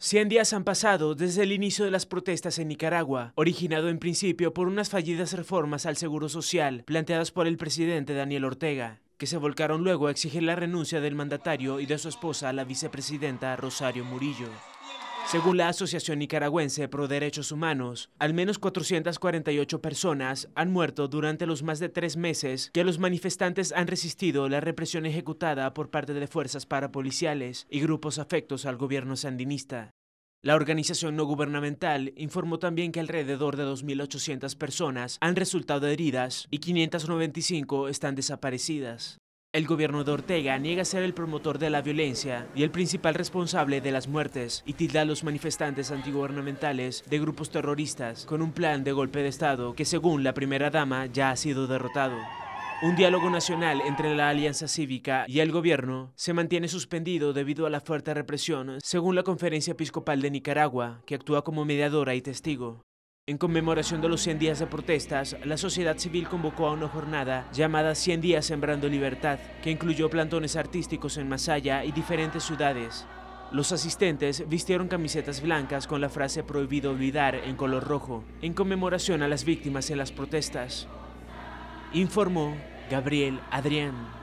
Cien días han pasado desde el inicio de las protestas en Nicaragua, originado en principio por unas fallidas reformas al Seguro Social planteadas por el presidente Daniel Ortega, que se volcaron luego a exigir la renuncia del mandatario y de su esposa, la vicepresidenta Rosario Murillo. Según la Asociación Nicaragüense Pro Derechos Humanos, al menos 448 personas han muerto durante los más de tres meses que los manifestantes han resistido la represión ejecutada por parte de fuerzas parapoliciales y grupos afectos al gobierno sandinista. La organización no gubernamental informó también que alrededor de 2.800 personas han resultado heridas y 595 están desaparecidas. El gobierno de Ortega niega ser el promotor de la violencia y el principal responsable de las muertes y tilda a los manifestantes antigubernamentales de grupos terroristas con un plan de golpe de Estado que según la primera dama ya ha sido derrotado. Un diálogo nacional entre la Alianza Cívica y el gobierno se mantiene suspendido debido a la fuerte represión, según la Conferencia Episcopal de Nicaragua, que actúa como mediadora y testigo. En conmemoración de los 100 días de protestas, la sociedad civil convocó a una jornada llamada 100 días Sembrando Libertad, que incluyó plantones artísticos en Masaya y diferentes ciudades. Los asistentes vistieron camisetas blancas con la frase prohibido olvidar en color rojo, en conmemoración a las víctimas en las protestas. Informó Gabriel Adrián.